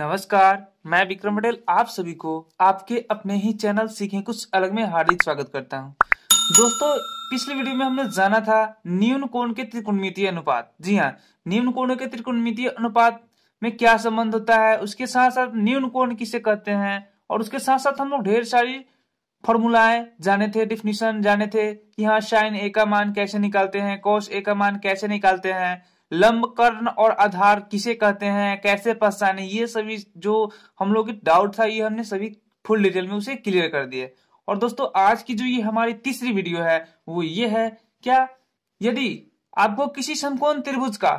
नमस्कार मैं विक्रम पटेल आप सभी को आपके अपने ही चैनल सीखें कुछ अलग में हार्दिक स्वागत करता हूं। दोस्तों पिछली वीडियो में हमने जाना था न्यून कोण के त्रिकोणमितीय अनुपात जी हाँ न्यून कोण के त्रिकोणमितीय अनुपात में क्या संबंध होता है उसके साथ साथ न्यून कोण किसे कहते हैं और उसके साथ साथ हम लोग ढेर सारी फॉर्मूलाएं जाने थे डिफिनेशन जाने थे कि हाँ साइन ए का मान कैसे निकालते हैं कौश ए का मान कैसे निकालते हैं लंबकर्ण और आधार किसे कहते हैं कैसे पहचाने ये सभी जो हम लोग डाउट था ये हमने सभी फुल डिटेल में उसे क्लियर कर दिए और दोस्तों आज की जो ये हमारी तीसरी वीडियो है वो ये है क्या यदि आपको किसी समकोण त्रिभुज का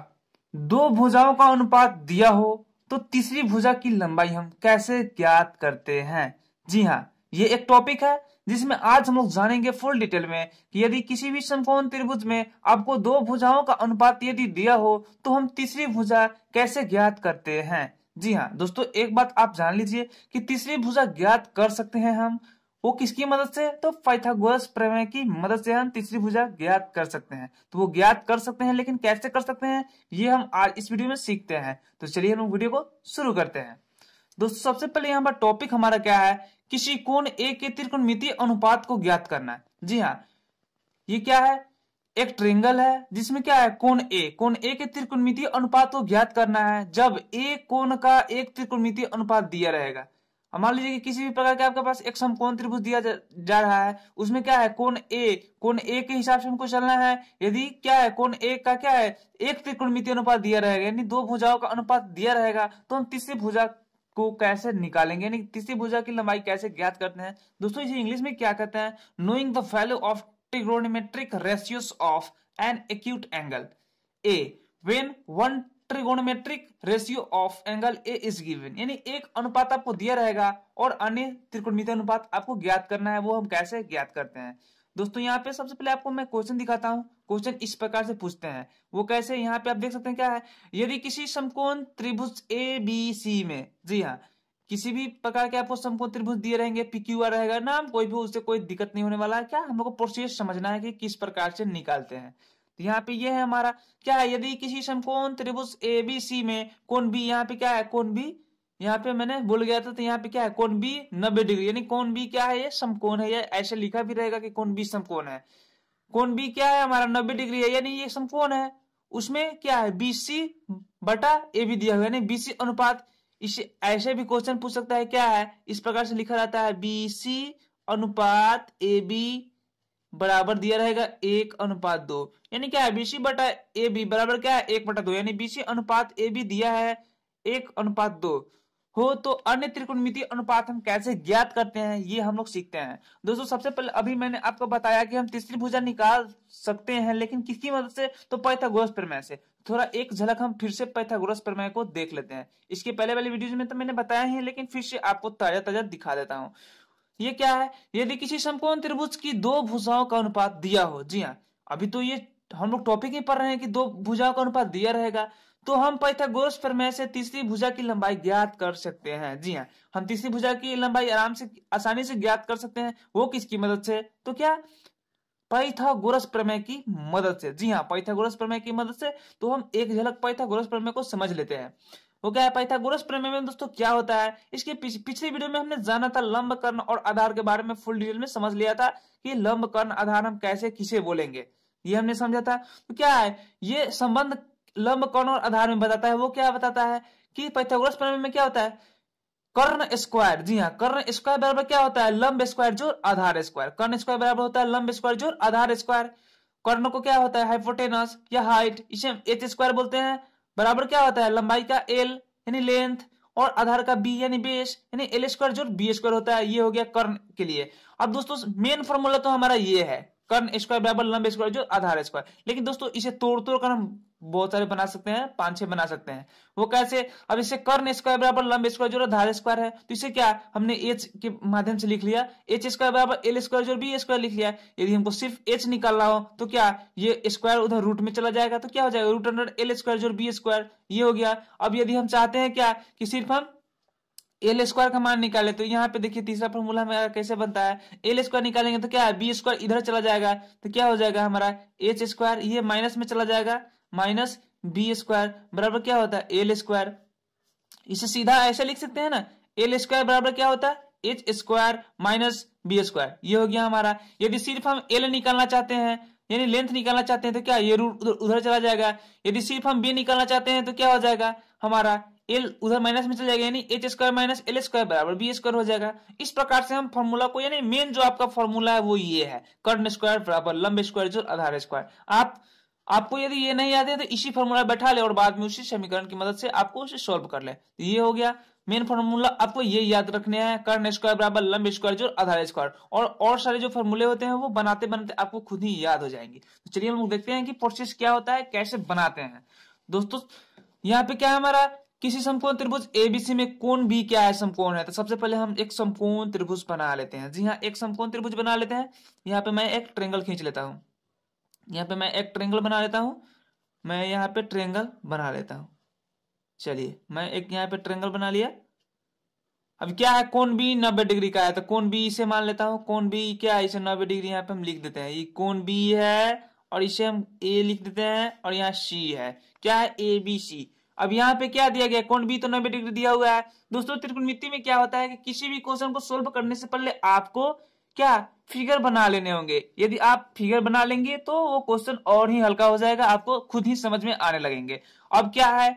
दो भुजाओं का अनुपात दिया हो तो तीसरी भुजा की लंबाई हम कैसे ज्ञात करते हैं जी हाँ ये एक टॉपिक है जिसमें आज हम लोग जानेंगे फुल डिटेल में कि यदि किसी भी समकोण त्रिभुज में आपको दो भुजाओं का अनुपात यदि दिया हो तो हम तीसरी भुजा कैसे ज्ञात करते हैं जी हाँ दोस्तों एक बात आप जान लीजिए कि तीसरी भुजा ज्ञात कर सकते हैं हम वो किसकी मदद से तो पाइथागोरस प्रमेय की मदद से हम तीसरी भुजा ज्ञात कर सकते हैं तो वो ज्ञात कर सकते हैं लेकिन कैसे कर सकते हैं ये हम आज इस वीडियो में सीखते हैं तो चलिए हम वीडियो को शुरू करते हैं दोस्तों सबसे पहले यहाँ पर टॉपिक हमारा क्या है किसी कोण ए के त्रिकोणमितीय अनुपात को ज्ञात करना है जी हाँ ये क्या है एक ट्रेंगल है जिसमें क्या है कोण ए कोण ए के त्रिकोणमितीय अनुपात को ज्ञात करना है जब ए कोण का एक त्रिकोणमितीय अनुपात दिया रहेगा मान लीजिए कि किसी भी प्रकार के आपके पास एक समकोण त्रिभुज दिया जा, रहा है उसमें क्या है कोण ए कोण ए के हिसाब से हमको चलना है यदि क्या है कोण ए का क्या है एक त्रिकोणमितीय अनुपात दिया रहेगा यानी दो भुजाओं का अनुपात दिया रहेगा तो हम तीसरी भुजा को कैसे निकालेंगे यानी तीसरी की लंबाई कैसे ज्ञात करते हैं दोस्तों इसे इंग्लिश में क्या कहते हैं knowing the value of trigonometric ratios of an acute angle A when one trigonometric ratio of angle A is given यानी एक अनुपात आपको दिया रहेगा और अन्य त्रिकोणमितीय अनुपात आपको ज्ञात करना है वो हम कैसे ज्ञात करते हैं दोस्तों यहाँ पे सबसे पहले आपको मैं क्वेश्चन दिखाता हूँ क्वेश्चन इस प्रकार से पूछते हैं वो कैसे यहाँ पे आप देख सकते हैं क्या है यदि किसी समकोण त्रिभुज ए बी सी में जी हाँ किसी भी प्रकार के आपको समकोण त्रिभुज दिए रहेंगे पीक्यू आर रहेगा नाम कोई भी उससे कोई दिक्कत नहीं होने वाला है क्या हम लोग को प्रोसेस समझना है कि किस प्रकार से निकालते हैं तो यहाँ पे ये है हमारा क्या है यदि किसी समकोण त्रिभुज ए बी सी में कौन बी यहाँ पे क्या है कौन बी यहाँ पे मैंने बोल गया था तो यहाँ पे क्या है कौन बी नब्बे डिग्री यानी कौन बी क्या है ये समकोण है या ऐसे लिखा भी रहेगा कि कौन बी समकोण है कौन बी क्या है हमारा नब्बे डिग्री है यानी ये समकोण है उसमें क्या है बीसी बटा ए भी दिया हुआ यानी बीसी अनुपात इसे ऐसे भी क्वेश्चन पूछ सकता है क्या है इस प्रकार से लिखा रहता है बीसी अनुपात ए बी बराबर दिया रहेगा एक अनुपात दो यानी क्या है बीसी बटा ए बी बराबर क्या है एक बटा दो यानी बीसी अनुपात ए बी दिया है एक अनुपात दो हो तो अन्य त्रिकोणमितीय अनुपात हम कैसे ज्ञात करते हैं ये हम लोग सीखते हैं दोस्तों सबसे पहले अभी मैंने आपको बताया कि हम तीसरी भुजा निकाल सकते हैं लेकिन किसकी मदद से तो पैथागोरस प्रमेय से थोड़ा एक झलक हम फिर से पैथागोरस प्रमेय को देख लेते हैं इसके पहले वाले वीडियो में तो मैंने बताया है लेकिन फिर से आपको ताजा ताजा दिखा देता हूँ ये क्या है यदि किसी समकोण त्रिभुज की दो भुजाओं का अनुपात दिया हो जी हाँ अभी तो ये हम लोग टॉपिक ही पढ़ रहे हैं कि दो भुजाओं का अनुपात दिया रहेगा तो हम पैथागोरस प्रमेय से तीसरी भुजा की लंबाई ज्ञात कर सकते हैं जी हाँ हम तीसरी भुजा की लंबाई आराम से आसानी से ज्ञात कर सकते हैं वो किसकी मदद से तो क्या पाइथागोरस प्रमेय की मदद से जी हाँ पाइथागोरस प्रमेय की मदद से तो हम एक झलक पाइथागोरस प्रमेय को समझ लेते हैं वो क्या है पाइथागोरस प्रमेय में दोस्तों क्या होता है इसके पिछ, पिछले वीडियो में हमने जाना था लंब कर्ण और आधार के बारे में फुल डिटेल में समझ लिया था कि लंब कर्ण आधार हम कैसे किसे बोलेंगे ये हमने समझा था तो क्या है ये संबंध लंब कर्ण और आधार में बताता है वो क्या बताता है कि पैथागोरस प्रमेय में क्या होता है कर्ण स्क्वायर जी हाँ कर्ण स्क्वायर बराबर क्या होता है लंब स्क्वायर जो आधार स्क्वायर कर्ण स्क्वायर बराबर होता है लंब स्क्वायर जो आधार स्क्वायर कर्ण को क्या होता है हाइपोटेनस या हाइट इसे एच स्क्वायर बोलते हैं बराबर क्या होता है लंबाई का एल यानी लेंथ और आधार का बी यानी बेस यानी एल स्क्वायर जो बी स्क्वायर होता है ये हो गया कर्ण के लिए अब दोस्तों मेन फॉर्मूला तो हमारा ये है कर्ण स्क्वायर बराबर लंब स्क्वायर जो आधार स्क्वायर लेकिन दोस्तों इसे तोड़ तोड़ कर हम बहुत सारे बना सकते हैं पांच छह बना सकते हैं वो कैसे अब इसे कर्ण स्क्वायर बराबर लंब स्क्वायर जो आधार स्क्वायर है तो इसे क्या हमने एच के माध्यम से लिख लिया एच स्क्वायर बराबर एल स्क्वायर जो बी स्क्वायर लिख लिया यदि हमको सिर्फ एच निकालना हो तो क्या ये स्क्वायर उधर रूट में चला जाएगा तो क्या हो जाएगा रूट अंडर एल स्क्वायर जो बी स्क्वायर ये हो गया अब यदि हम चाहते हैं क्या कि सिर्फ हम एल स्क्वायर का मान निकाले तो यहाँ पे देखिए तीसरा फॉर्मूला हमारा कैसे बनता है एल स्क्वायर निकालेंगे तो क्या है बी स्क्वायर इधर चला जाएगा तो क्या हो जाएगा हमारा एच स्क्वायर ये माइनस में चला जाएगा माइनस बी स्क्वायर बराबर क्या होता है एल स्क्वायर इसे सीधा ऐसे लिख सकते हैं ना एल स्क्वायर बराबर क्या होता है H square minus B square ये हो गया हमारा यदि सिर्फ हम एल निकालना चाहते हैं यानी लेंथ निकालना चाहते हैं तो क्या ये रूट उधर चला जाएगा यदि सिर्फ हम बी निकालना चाहते हैं तो क्या हो जाएगा हमारा एल उधर माइनस में चले जाएगा यानी H square minus L square बराबर बी स्क्वायर हो जाएगा इस प्रकार से हम फॉर्मूला को यानी मेन जो आपका फॉर्मूला है वो ये है कर्ण स्क्वायर बराबर लंब स्क्वायर जो आधार स्क्वायर आप आपको यदि ये नहीं याद है तो इसी फॉर्मूला बैठा ले और बाद में उसी समीकरण की मदद से आपको उसे सोल्व कर ले तो ये हो गया मेन फॉर्मूला आपको ये याद रखने हैं कर्ण स्क्वायर बराबर लंब स्क्वायर जो आधार स्क्वायर और और सारे जो फॉर्मूले होते हैं वो बनाते बनाते आपको खुद ही याद हो जाएंगे तो चलिए हम लोग देखते हैं कि प्रोसेस क्या होता है कैसे बनाते हैं दोस्तों यहाँ पे क्या है हमारा किसी समकोण त्रिभुज एबीसी में कोण भी क्या है समकोण है तो सबसे पहले हम एक समकोण त्रिभुज बना लेते हैं जी हाँ एक समकोण त्रिभुज बना लेते हैं यहाँ पे मैं एक ट्रेंगल खींच लेता हूँ यहाँ पे मैं एक ट्रेंगल बना लेता हूँ मैं यहाँ पे ट्रेंगल बना लेता हूँ चलिए मैं एक यहाँ पे ट्रेंगल बना लिया अब क्या है कौन बी नब्बे डिग्री का है तो कौन बी इसे मान लेता हूँ कौन बी क्या है इसे नब्बे डिग्री यहाँ पे हम लिख देते हैं ये कौन बी है और इसे हम ए लिख देते हैं और यहाँ सी है क्या है ए बी सी अब यहाँ पे क्या दिया गया कोण बी तो नब्बे डिग्री दिया हुआ है दोस्तों त्रिकोणमिति में क्या होता है कि किसी भी क्वेश्चन को सोल्व करने से पहले आपको क्या फिगर बना लेने होंगे यदि आप फिगर बना लेंगे तो वो क्वेश्चन और ही हल्का हो जाएगा आपको खुद ही समझ में आने लगेंगे अब क्या है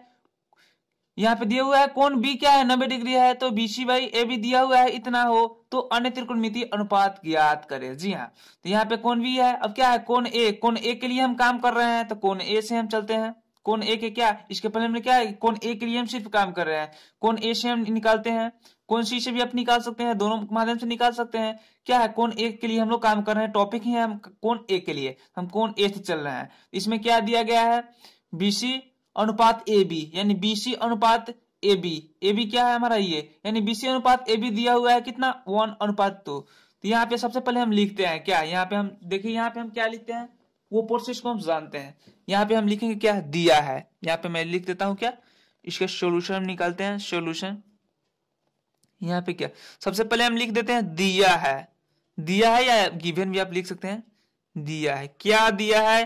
यहाँ पे दिया हुआ है कौन बी क्या है नब्बे डिग्री है तो बीसी बाई ए भी दिया हुआ है इतना हो तो अन्य त्रिकोणमिति अनुपात ज्ञात करें जी हाँ तो यहाँ पे कौन बी है अब क्या है कौन ए कौन ए के लिए हम काम कर रहे हैं तो कौन ए से हम चलते हैं कौन ए के क्या इसके पहले हमने क्या है कौन ए के लिए हम सिर्फ काम कर रहे हैं कौन ए से हम निकालते हैं कौन सी से भी आप निकाल सकते हैं दोनों माध्यम से निकाल सकते हैं क्या है कौन एक के लिए हम लोग काम कर रहे हैं टॉपिक ही है हम कौन ए के लिए हम कौन ए से चल रहे हैं इसमें क्या दिया गया है बीसी अनुपात ए बी यानी बीसी अनुपात ए बी ए बी क्या है हमारा ये यानी बीसी अनुपात ए बी दिया हुआ है कितना वन अनुपात टू तो यहाँ पे सबसे पहले हम लिखते हैं क्या यहाँ पे हम देखिए यहाँ पे हम क्या लिखते हैं वो प्रोसेस को हम जानते हैं यहाँ पे हम लिखेंगे क्या दिया है यहाँ पे मैं लिख देता हूँ क्या इसका सोल्यूशन हम निकालते हैं सोल्यूशन यहाँ पे क्या सबसे पहले हम लिख देते हैं दिया है दिया है या गिवन भी आप लिख सकते हैं दिया है क्या दिया है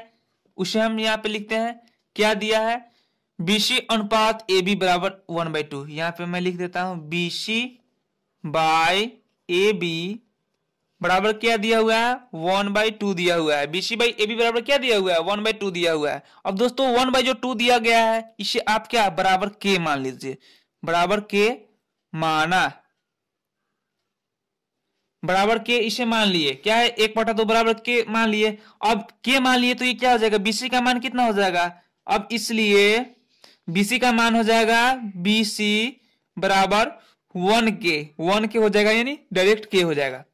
उसे हम यहाँ पे लिखते हैं क्या दिया है बीसी अनुपात ए बी बराबर वन बाई टू यहाँ पे मैं लिख देता हूं बीसी बाय ए बी बराबर क्या दिया हुआ है वन बाई टू दिया हुआ है बीसी बाई ए बी बराबर क्या दिया हुआ है वन बाई टू दिया हुआ है अब दोस्तों वन बाई जो टू दिया गया है इसे आप क्या बराबर के मान लीजिए बराबर के माना बराबर के इसे मान लिए क्या है एक पटा दो बराबर के मान लिए अब के मान लिए तो ये क्या हो जाएगा बीसी का मान कितना हो जाएगा अब इसलिए बीसी का मान हो जाएगा बीसी बराबर वन के वन के हो जाएगा यानी डायरेक्ट के हो जाएगा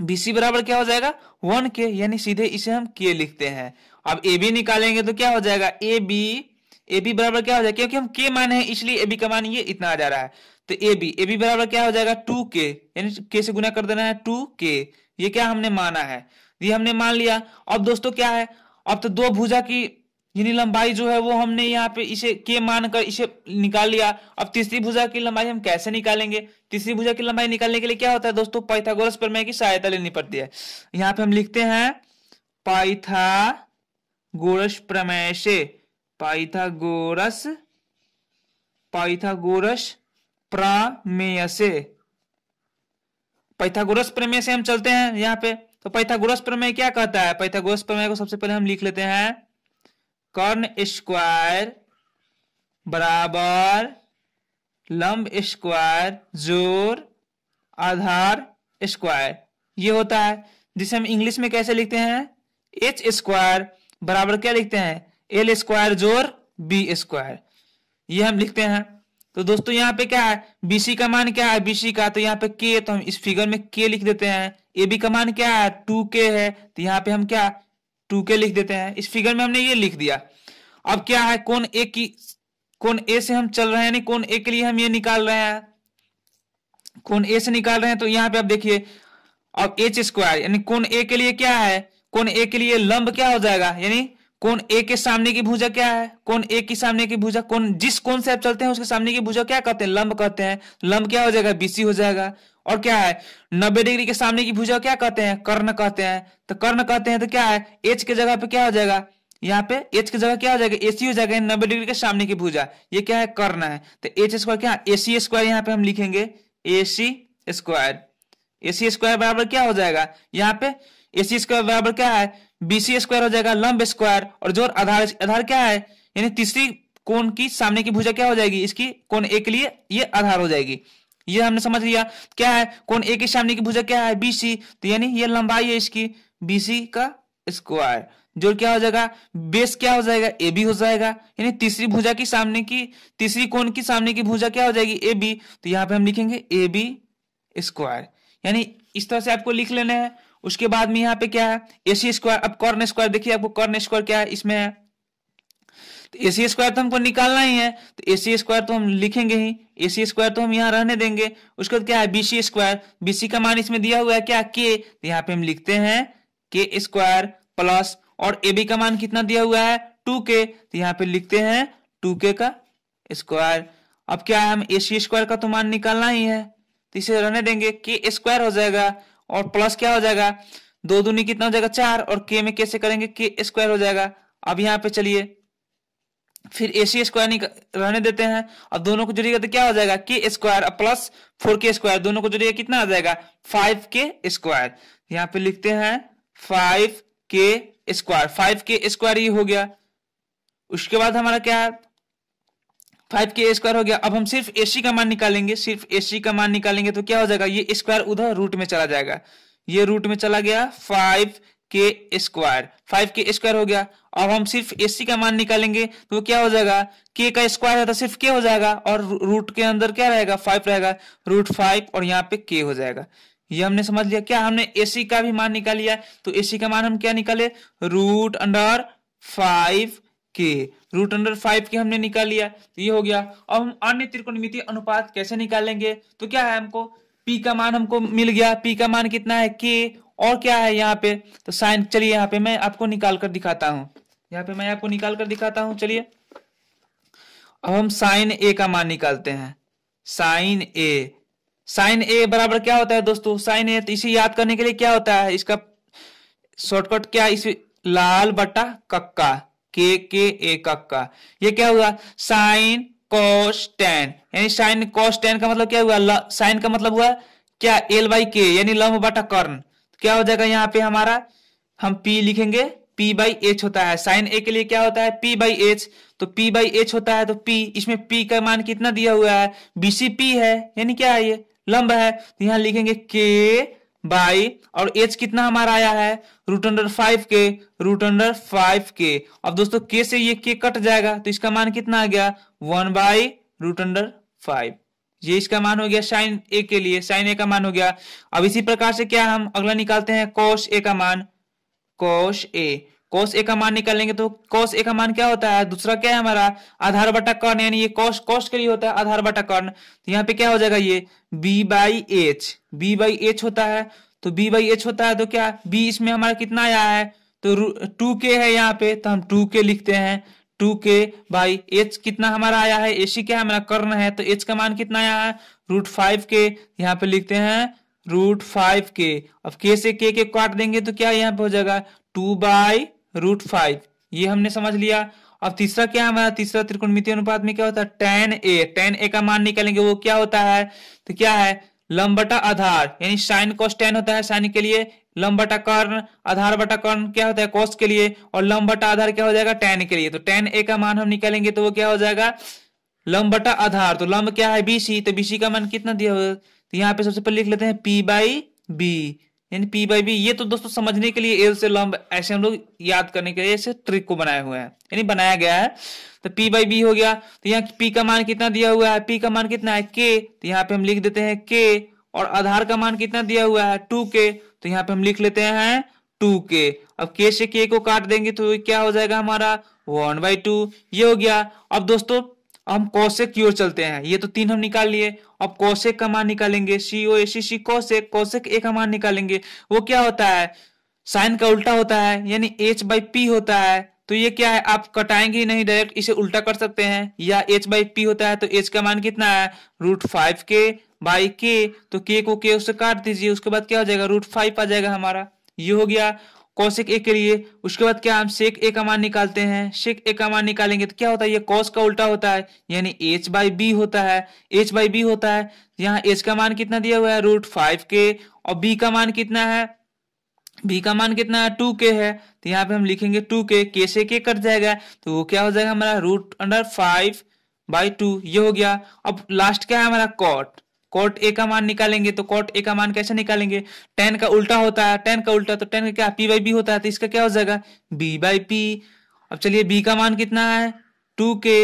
बीसी बराबर क्या हो जाएगा वन के यानी सीधे इसे हम के लिखते हैं अब ए बी निकालेंगे तो क्या हो जाएगा ए बी ए बी बराबर क्या हो जाएगा क्योंकि हम के माने हैं इसलिए ए बी का मान ये इतना आ जा रहा है तो ए बी ए बी बराबर क्या हो जाएगा टू के यानी के से गुना कर देना है टू के ये क्या हमने माना है ये हमने मान लिया अब दोस्तों क्या है अब तो दो भुजा की यानी लंबाई जो है वो हमने यहाँ पे इसे के मानकर इसे निकाल लिया अब तीसरी भुजा की लंबाई हम कैसे निकालेंगे तीसरी भुजा की लंबाई निकालने के लिए क्या होता है दोस्तों पाइथागोरस प्रमेय की सहायता लेनी पड़ती है यहाँ पे हम लिखते हैं पाइथागोरस प्रमेय से पाइथागोरस पाइथागोरस प्रमेय से पैथागोरस प्रमेय से हम चलते हैं यहाँ पे तो पैथागोरस प्रमेय क्या कहता है पैथागोरस प्रमेय को सबसे पहले हम लिख लेते हैं कर्ण स्क्वायर बराबर लंब स्क्वायर जोर आधार स्क्वायर ये होता है जिसे हम इंग्लिश में कैसे लिखते हैं एच स्क्वायर बराबर क्या लिखते हैं एल स्क्वायर जोर बी स्क्वायर ये हम लिखते हैं तो दोस्तों यहाँ पे क्या है बीसी का मान क्या है बीसी का तो यहाँ पे के तो हम इस फिगर में के लिख देते हैं ए बी का मान क्या है टू के है तो यहाँ पे हम क्या टू के लिख देते हैं इस फिगर में हमने ये लिख दिया अब क्या है कौन ए की कौन ए से हम चल रहे हैं यानी कौन ए के लिए हम ये निकाल रहे हैं कौन ए से निकाल रहे हैं तो यहाँ पे आप देखिए अब एच स्क्वायर यानी कौन ए के लिए क्या है कौन ए के लिए लंब क्या हो जाएगा यानी कौन ए के सामने की भुजा क्या है कौन ए के सामने की भुजा कौन जिस कौन से आप चलते हैं उसके सामने की भुजा क्या कहते हैं लंब कहते हैं लंब क्या हो जाएगा बीसी हो जाएगा और क्या है नब्बे डिग्री के सामने की भुजा क्या कहते हैं कर्ण कहते हैं तो कर्ण कहते हैं तो क्या है एच के जगह पे क्या हो जाएगा यहाँ पे एच की जगह क्या हो जाएगा एसी हो जाएगा नब्बे डिग्री के सामने की भुजा ये क्या है कर्ण है तो एच स्क्वायर क्या एसी स्क्वायर यहाँ पे हम लिखेंगे एसी स्क्वायर एसी स्क्वायर बराबर क्या हो जाएगा यहाँ पे एसी स्क्वायर बराबर क्या है बीसी स्क्वायर हो जाएगा लंब स्क्वायर और जो आधार आधार क्या है यानी तीसरी कोण की सामने की भुजा क्या हो जाएगी इसकी कोण ए के लिए ये आधार हो जाएगी ये हमने समझ लिया क्या है कोण ए के सामने की भुजा क्या है बीसी तो यानी ये लंबाई है इसकी बीसी का स्क्वायर जो क्या हो जाएगा बेस क्या हो जाएगा ए बी हो जाएगा यानी तीसरी भुजा की सामने की तीसरी कोण की सामने की भुजा क्या हो जाएगी ए बी तो यहाँ पे हम लिखेंगे ए बी स्क्वायर यानी इस तरह से आपको लिख लेना है उसके बाद में यहाँ पे क्या है एसी स्क्वायर अब कॉर्न स्क्वायर देखिए आपको कॉर्न स्क्वायर क्या है इसमें है तो एसी स्क्वायर तो हमको निकालना ही है तो एसी स्क्वायर तो हम लिखेंगे ही ए सी स्क्वायर तो हम यहाँ रहने देंगे उसके बाद क्या है बीसी स्क्वायर बीसी का मान इसमें दिया हुआ है क्या के तो यहाँ पे हम लिखते हैं के स्क्वायर प्लस और ए बी का मान कितना दिया हुआ है टू के तो यहाँ पे लिखते हैं टू के का स्क्वायर अब क्या है हम ए सी स्क्वायर का तो मान निकालना ही है तो इसे रहने देंगे के स्क्वायर हो जाएगा और प्लस क्या हो जाएगा दो दूनी कितना हो जाएगा चार और के में कैसे करेंगे के स्क्वायर हो जाएगा अब यहाँ पे चलिए फिर ए सी स्क्वायर रहने देते हैं और दोनों को जुड़िएगा तो क्या हो जाएगा K square plus four K square दोनों को जुड़िएगा कितना आ जाएगा फाइव के स्क्वायर यहाँ पे लिखते हैं फाइव के स्क्वायर फाइव के स्क्वायर ये हो गया उसके बाद हमारा क्या है फाइव के स्क्वायर हो गया अब हम सिर्फ ए सी का मान निकालेंगे सिर्फ ए सी का मान निकालेंगे तो क्या हो जाएगा ये स्क्वायर उधर रूट में चला जाएगा ये रूट में चला गया फाइव के स्क्वायर फाइव के स्क्वायर हो गया अब हम सिर्फ ए का मान निकालेंगे तो क्या हो जाएगा के का स्क्वायर है तो सिर्फ के हो जाएगा और रूट के अंदर क्या रहेगा फाइव रहेगा रूट फाइव और यहाँ पे के हो जाएगा ये हमने समझ लिया क्या हमने ए का भी मान निकाल लिया तो ए का मान हम क्या निकाले root under five K root under five K हमने निकाल लिया तो ये हो गया अब हम अन्य त्रिकोणमिति अनुपात कैसे निकालेंगे तो क्या है हमको पी का मान हमको मिल गया पी का मान कितना है के और क्या है यहाँ पे तो साइन चलिए यहाँ पे मैं आपको निकाल कर दिखाता हूँ यहाँ पे मैं आपको निकाल कर दिखाता हूँ चलिए अब हम साइन ए का मान निकालते हैं साइन ए साइन ए बराबर क्या होता है दोस्तों साइन ए तो इसे याद करने के लिए क्या होता है इसका शॉर्टकट क्या इसे लाल बटा कक्का के के एक का ये क्या हुआ साइन कॉस टेन यानी साइन कॉस टेन का मतलब क्या हुआ साइन का मतलब हुआ क्या एल बाई के यानी लंब बटा कर्ण तो क्या हो जाएगा यहाँ पे हमारा हम पी लिखेंगे पी बाई एच होता है साइन ए के लिए क्या होता है पी बाई एच तो पी बाई एच होता है तो पी इसमें पी का मान कितना दिया हुआ है बीसी पी है यानी क्या है ये लंब है तो यहाँ लिखेंगे के बाई और एच कितना हमारा आया है root under five K root under five K अब दोस्तों के से ये के कट जाएगा तो इसका मान कितना आ गया one by root under five ये इसका मान हो गया साइन ए के लिए साइन ए का मान हो गया अब इसी प्रकार से क्या हम अगला निकालते हैं कॉस ए का मान कॉस ए कोस ए का मान निकालेंगे तो कोस ए का मान क्या होता है दूसरा क्या है हमारा आधार बटा कर्ण यानी ये कोस कोस के लिए होता है आधार बटा कर्ण तो यहाँ पे क्या हो जाएगा ये B by H B by H होता है तो बी बाई एच होता है तो क्या बी इसमें हमारा कितना आया है तो टू के है यहाँ पे तो हम टू के लिखते हैं टू के बाई एच कितना हमारा आया है एसी क्या है हमारा कर्ण है तो एच का मान कितना आया है रूट फाइव के यहाँ पे लिखते हैं रूट फाइव के अब के से के के काट देंगे तो क्या यहाँ पे हो जाएगा टू बाई रूट फाइव ये हमने समझ लिया अब तीसरा क्या है हमारा तीसरा मित्र अनुपात में क्या होता है टेन ए टेन ए का मान निकालेंगे वो क्या होता है तो क्या है लंबटा आधार यानी साइन कॉस टेन होता है साइन के लिए लंबटा कर्ण आधार बटा कर्ण क्या होता है कॉस्ट के लिए और लंबटा आधार क्या हो जाएगा टेन के लिए तो टेन ए का मान हम निकालेंगे तो वो क्या हो जाएगा लंबटा आधार तो लंब क्या है बीसी तो बीसी का मान कितना दिया हुआ तो यहाँ पे सबसे पहले लिख लेते हैं पी बाई बी यानी पी बाई बी ये तो दोस्तों समझने के लिए एल से लंब ऐसे हम लोग याद करने के लिए ऐसे ट्रिक को बनाया हुआ है यानी बनाया गया है तो पी बाई बी हो गया तो यहाँ पी का मान कितना दिया हुआ है पी का मान कितना है के तो यहाँ पे हम लिख देते हैं के और आधार का मान कितना दिया हुआ है टू के तो यहाँ पे हम लिख लेते हैं टू के अब के से के को काट देंगे तो क्या हो जाएगा हमारा वन बाई टू ये हो गया अब दोस्तों हम कोसेक की ओर चलते हैं ये तो तीन हम निकाल लिए अब कोसेक का मान निकालेंगे सी ओ ए सी सी कोसेक कोसेक ए का मान निकालेंगे वो क्या होता है साइन का उल्टा होता है यानी एच बाई पी होता है तो ये क्या है आप कटाएंगे ही नहीं डायरेक्ट इसे उल्टा कर सकते हैं या एच बाई पी होता है तो एच का मान कितना है रूट फाइव के बाई के तो के को के उससे काट दीजिए उसके बाद क्या हो जाएगा रूट फाइव आ जाएगा हमारा ये हो गया कौशिक ए के लिए उसके बाद क्या हम शेख ए का मान निकालते हैं शेख ए का मान निकालेंगे तो क्या होता है ये कॉस का उल्टा होता है यानी एच बाई बी होता है एच बाई बी होता है यहाँ एच का मान कितना दिया हुआ है रूट फाइव के और बी का मान कितना है बी का मान कितना है टू के है तो यहाँ पे हम लिखेंगे टू के के से के कट जाएगा तो वो क्या हो जाएगा हमारा root under five by two ये हो गया अब लास्ट क्या है हमारा कॉट कोट ए का मान निकालेंगे तो कोट ए का मान कैसे निकालेंगे टेन का उल्टा होता है टेन का उल्टा तो टेन का क्या पी बाई बी होता है तो इसका क्या हो जाएगा बी बाई पी अब चलिए बी का मान कितना है टू के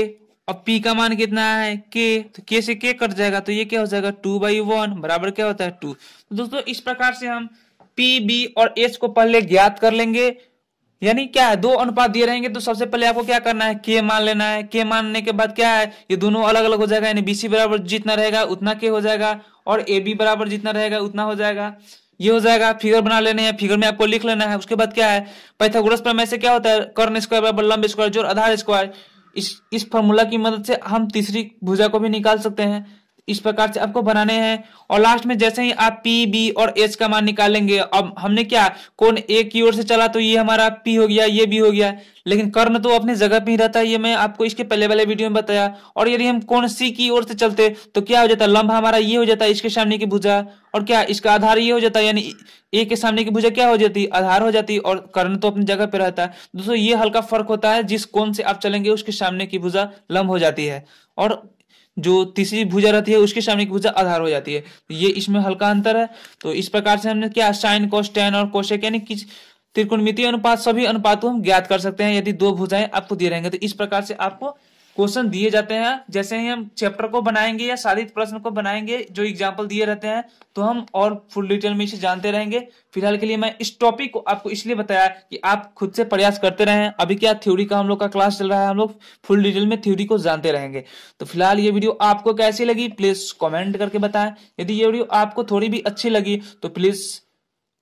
और पी का मान कितना है के तो के से के कट जाएगा तो ये क्या हो जाएगा टू बाई वन बराबर क्या होता है टू तो दोस्तों इस प्रकार से हम पी बी और एच को पहले ज्ञात कर लेंगे यानी क्या है दो अनुपात दिए रहेंगे तो सबसे पहले आपको क्या करना है के मान लेना है के मानने के बाद क्या है ये दोनों अलग अलग हो जाएगा यानी बीसी बराबर जितना रहेगा उतना के हो जाएगा और ए बी बराबर जितना रहेगा उतना हो जाएगा ये हो जाएगा फिगर बना लेने हैं फिगर में आपको लिख लेना है उसके बाद क्या है पैथागोरस प्रमेय से क्या होता है कर्ण स्क्वायर बराबर लंब स्क्वायर जोर आधार स्क्वायर इस इस फॉर्मूला की मदद से हम तीसरी भुजा को भी निकाल सकते हैं इस प्रकार से आपको बनाने हैं और लास्ट में जैसे ही आप पी बी और एच का मान निकालेंगे अब हमने क्या कौन ए की ओर से चला तो ये हमारा पी हो गया ये भी हो गया लेकिन कर्ण तो अपने जगह पे ही रहता है ये मैं आपको इसके पहले वाले वीडियो में बताया और यदि हम कौन सी की ओर से चलते तो क्या हो जाता लंब हमारा ये हो जाता इसके सामने की भूजा और क्या इसका आधार ये हो जाता यानी ए के सामने की भूजा क्या हो जाती आधार हो जाती और कर्ण तो अपनी जगह पे रहता है दोस्तों ये हल्का फर्क होता है जिस कोण से आप चलेंगे उसके सामने की भूजा लंब हो जाती है और जो तीसरी भुजा रहती है उसके सामने की भुजा आधार हो जाती है तो ये इसमें हल्का अंतर है तो इस प्रकार से हमने क्या साइन कोश टेन और कोशेक यानी किस त्रिकोणमितीय अनुपात सभी अनुपातों हम ज्ञात कर सकते हैं यदि दो भुजाएं आपको दिए रहेंगे तो इस प्रकार से आपको क्वेश्चन दिए जाते हैं जैसे ही हम चैप्टर को बनाएंगे या साधित प्रश्न को बनाएंगे जो एग्जाम्पल दिए रहते हैं तो हम और फुल डिटेल में इसे जानते रहेंगे फिलहाल के लिए मैं इस टॉपिक को आपको इसलिए बताया कि आप खुद से प्रयास करते रहे अभी क्या थ्योरी का हम लोग का क्लास चल रहा है हम लोग फुल डिटेल में थ्योरी को जानते रहेंगे तो फिलहाल ये वीडियो आपको कैसी लगी प्लीज कॉमेंट करके बताएं यदि ये वीडियो आपको थोड़ी भी अच्छी लगी तो प्लीज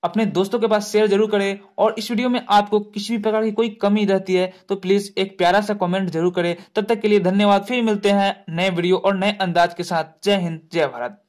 अपने दोस्तों के पास शेयर जरूर करें और इस वीडियो में आपको किसी भी प्रकार की कोई कमी रहती है तो प्लीज एक प्यारा सा कमेंट जरूर करें तब तक के लिए धन्यवाद फिर मिलते हैं नए वीडियो और नए अंदाज के साथ जय हिंद जय भारत